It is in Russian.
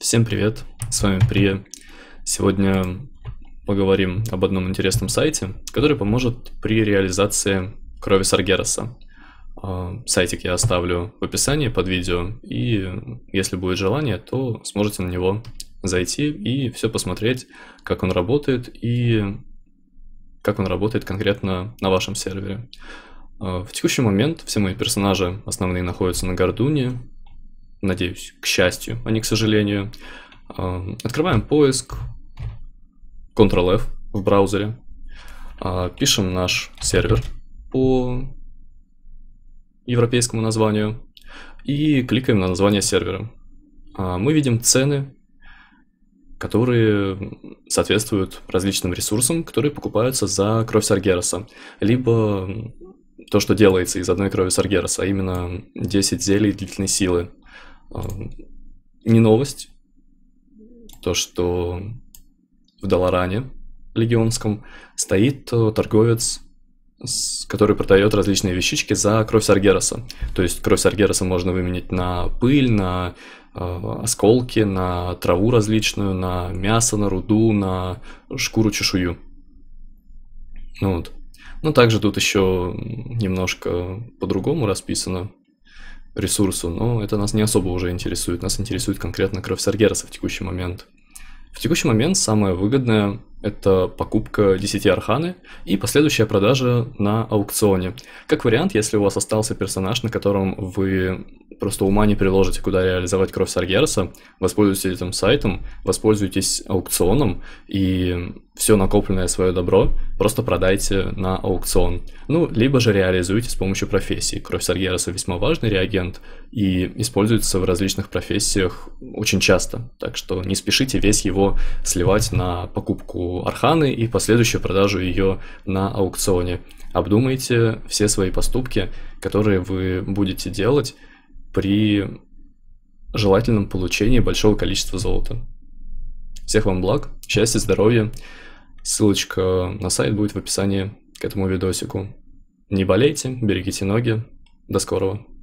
Всем привет, с вами Прия. Сегодня поговорим об одном интересном сайте, который поможет при реализации крови Саргераса. А, сайтик я оставлю в описании под видео, и если будет желание, то сможете на него зайти и все посмотреть, как он работает и как он работает конкретно на вашем сервере. А, в текущий момент все мои персонажи основные находятся на Гордуне, Надеюсь, к счастью, а не к сожалению. А, открываем поиск. Ctrl-F в браузере. А, пишем наш сервер по европейскому названию и кликаем на название сервера. А, мы видим цены, которые соответствуют различным ресурсам, которые покупаются за кровь Саргераса, либо то, что делается из одной крови Саргераса, а именно 10 зелий длительной силы. Эм, не новость, то, что в Долоране легионском стоит э, торговец, который продает различные вещички за кровь Саргераса. То есть кровь Саргераса можно выменять на пыль, на э, осколки, на траву различную, на мясо, на руду, на шкуру, чешую. Ну вот. Но также тут еще немножко по-другому расписано ресурсу, но это нас не особо уже интересует, нас интересует конкретно кровь Саргераса в текущий момент. В текущий момент самое выгодное это покупка 10 арханы и последующая продажа на аукционе. Как вариант, если у вас остался персонаж, на котором вы просто ума не приложите, куда реализовать кровь Саргераса, воспользуйтесь этим сайтом, воспользуйтесь аукционом и все накопленное свое добро просто продайте на аукцион. Ну, либо же реализуйте с помощью профессии. Кровь Саргераса весьма важный реагент и используется в различных профессиях очень часто, так что не спешите весь его сливать на покупку Арханы и последующую продажу ее на аукционе. Обдумайте все свои поступки, которые вы будете делать при желательном получении большого количества золота. Всех вам благ, счастья, здоровья. Ссылочка на сайт будет в описании к этому видосику. Не болейте, берегите ноги. До скорого.